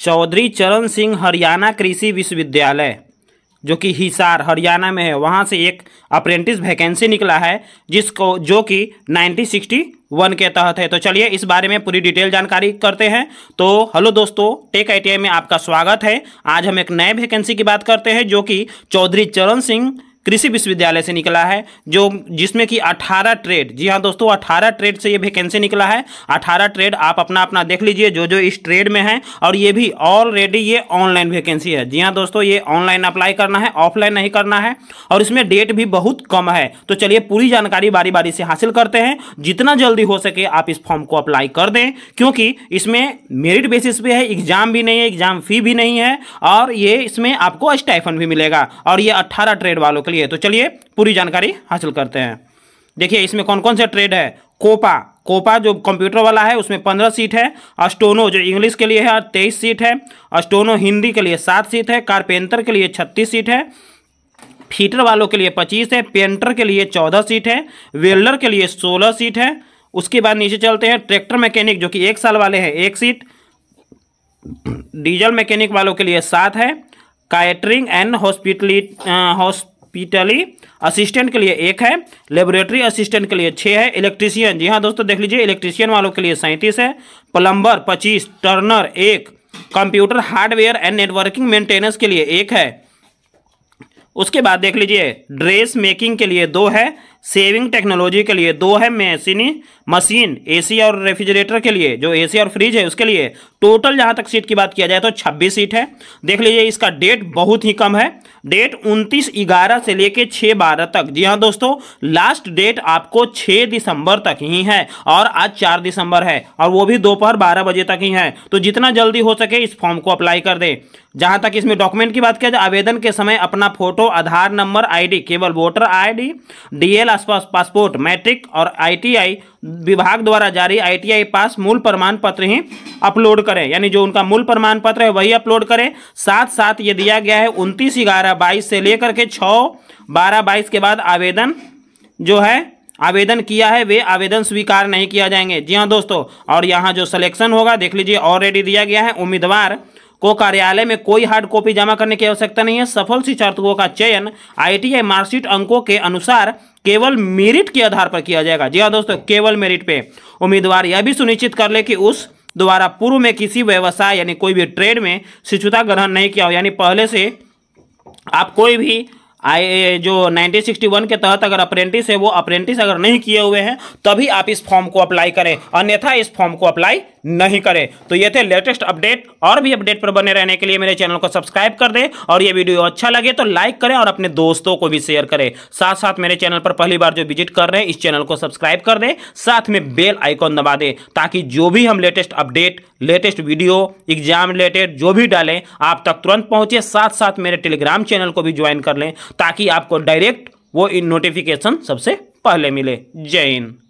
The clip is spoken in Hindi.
चौधरी चरण सिंह हरियाणा कृषि विश्वविद्यालय जो कि हिसार हरियाणा में है वहाँ से एक अप्रेंटिस वैकेंसी निकला है जिसको जो कि 1961 के तहत है तो चलिए इस बारे में पूरी डिटेल जानकारी करते हैं तो हेलो दोस्तों टेक आईटीआई में आपका स्वागत है आज हम एक नए वैकेंसी की बात करते हैं जो कि चौधरी चरण सिंह कृषि विश्वविद्यालय से निकला है जो जिसमें कि 18 ट्रेड जी हाँ दोस्तों 18 ट्रेड से ये वैकेंसी निकला है 18 ट्रेड आप अपना अपना देख लीजिए जो जो इस ट्रेड में है और ये भी ऑलरेडी ये ऑनलाइन वैकेंसी है जी हाँ दोस्तों ये ऑनलाइन अप्लाई करना है ऑफलाइन नहीं करना है और इसमें डेट भी बहुत कम है तो चलिए पूरी जानकारी बारी बारी से हासिल करते हैं जितना जल्दी हो सके आप इस फॉर्म को अप्लाई कर दें क्योंकि इसमें मेरिट बेसिस पे है एग्जाम भी नहीं है एग्जाम फी भी नहीं है और ये इसमें आपको स्टाइफन भी मिलेगा और ये अट्ठारह ट्रेड वालों के लिए तो चलिए पूरी जानकारी हासिल करते हैं देखिए इसमें कौन कौन से ट्रेड है कोपा कोपा जो कंप्यूटर वाला है उसमें पंद्रह सीट है अस्टोनो जो इंग्लिश के लिए है तेईस सीट है अस्टोनो हिंदी के लिए सात सीट है कारपेंटर के लिए छत्तीस सीट है फीटर वालों के लिए पच्चीस है पेंटर के लिए चौदह सीट है वेल्डर के लिए सोलह सीट है उसके बाद नीचे चलते हैं ट्रैक्टर मैकेनिक जो कि एक साल वाले हैं एक सीट डीजल मैकेनिक वालों के लिए सात है कायटरिंग एंड हॉस्पिटली हॉस्प हॉस्पिटली असिस्टेंट के लिए एक है लेबोरेटरी असिस्टेंट के लिए छः है इलेक्ट्रीशियन जी हाँ दोस्तों देख लीजिए इलेक्ट्रीशियन वालों के लिए सैंतीस है प्लम्बर पच्चीस टर्नर एक computer hardware and networking maintenance के लिए एक है उसके बाद देख लीजिए ड्रेस मेकिंग के लिए दो है सेविंग टेक्नोलॉजी के लिए दो है मैसिनी मशीन एसी और रेफ्रिजरेटर के लिए जो एसी और फ्रिज है उसके लिए टोटल जहां तक सीट की बात किया जाए तो 26 सीट है देख लीजिए इसका डेट बहुत ही कम है डेट 29 ग्यारह से लेके 6 बारह तक जी हाँ दोस्तों लास्ट डेट आपको 6 दिसंबर तक ही है और आज 4 दिसंबर है और वो भी दोपहर बारह बजे तक ही है तो जितना जल्दी हो सके इस फॉर्म को अप्लाई कर दे जहां तक इसमें डॉक्यूमेंट की बात किया जाए आवेदन के समय अपना फोटो आधार नंबर आईडी केवल voter ID DL digital passport matric और आईटीआई विभाग द्वारा जारी आईटीआई पास मूल प्रमाण पत्र ही अपलोड करें यानी जो उनका मूल प्रमाण पत्र है वही अपलोड करें साथ साथ ये दिया गया है उनतीस ग्यारह बाईस से लेकर के छः बारह बाईस के बाद आवेदन जो है आवेदन किया है वे आवेदन स्वीकार नहीं किया जाएंगे जी हाँ दोस्तों और यहाँ जो सिलेक्शन होगा देख लीजिए ऑलरेडी दिया गया है उम्मीदवार को कार्यालय में कोई हार्ड कॉपी जमा करने की आवश्यकता नहीं है सफल शिक्षार्थियों का चयन आईटीआई मार्कशीट अंकों के अनुसार केवल मेरिट के आधार पर किया जाएगा जी हाँ दोस्तों केवल मेरिट पे उम्मीदवार यह भी सुनिश्चित कर ले कि उस द्वारा पूर्व में किसी व्यवसाय यानी कोई भी ट्रेड में शिक्षुता ग्रहण नहीं किया हो यानी पहले से आप कोई भी आई जो 1961 के तहत अगर अप्रेंटिस है वो अप्रेंटिस अगर नहीं किए हुए हैं तभी आप इस फॉर्म को अप्लाई करें अन्यथा इस फॉर्म को अप्लाई नहीं करें तो ये थे लेटेस्ट अपडेट और भी अपडेट पर बने रहने के लिए मेरे चैनल को सब्सक्राइब कर दें और ये वीडियो अच्छा लगे तो लाइक करें और अपने दोस्तों को भी शेयर करें साथ साथ मेरे चैनल पर पहली बार जो विजिट कर रहे हैं इस चैनल को सब्सक्राइब कर दें साथ में बेल आइकॉन दबा दें ताकि जो भी हम latest update latest video exam related जो भी डालें आप तक तुरंत पहुंचे साथ साथ मेरे टेलीग्राम चैनल को भी ज्वाइन कर लें ताकि आपको डायरेक्ट वो इन नोटिफिकेशन सबसे पहले मिले जय हिंद